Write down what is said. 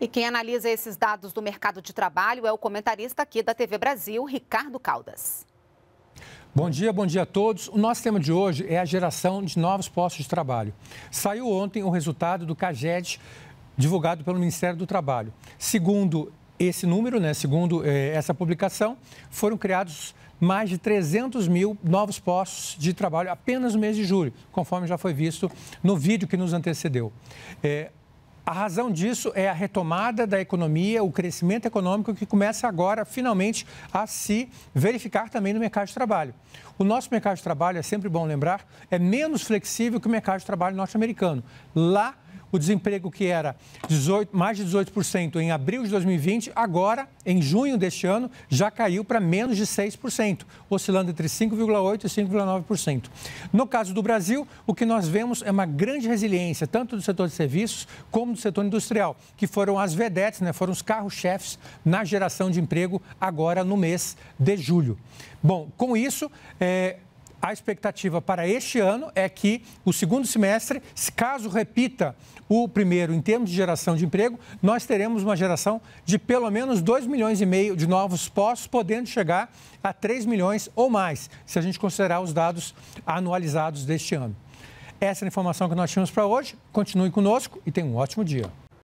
E quem analisa esses dados do mercado de trabalho é o comentarista aqui da TV Brasil, Ricardo Caldas. Bom dia, bom dia a todos. O nosso tema de hoje é a geração de novos postos de trabalho. Saiu ontem o resultado do CAGED, divulgado pelo Ministério do Trabalho. Segundo esse número, né, segundo eh, essa publicação, foram criados mais de 300 mil novos postos de trabalho apenas no mês de julho, conforme já foi visto no vídeo que nos antecedeu. Eh, a razão disso é a retomada da economia, o crescimento econômico que começa agora, finalmente, a se verificar também no mercado de trabalho. O nosso mercado de trabalho, é sempre bom lembrar, é menos flexível que o mercado de trabalho norte-americano. Lá, o desemprego que era 18, mais de 18% em abril de 2020, agora, em junho deste ano, já caiu para menos de 6%, oscilando entre 5,8% e 5,9%. No caso do Brasil, o que nós vemos é uma grande resiliência, tanto do setor de serviços como do setor industrial, que foram as vedetes, né, foram os carros-chefes na geração de emprego agora no mês de julho. Bom, com isso, é, a expectativa para este ano é que o segundo semestre, caso repita o primeiro em termos de geração de emprego, nós teremos uma geração de pelo menos 2 milhões e meio de novos postos, podendo chegar a 3 milhões ou mais, se a gente considerar os dados anualizados deste ano. Essa é a informação que nós tínhamos para hoje. Continue conosco e tenha um ótimo dia.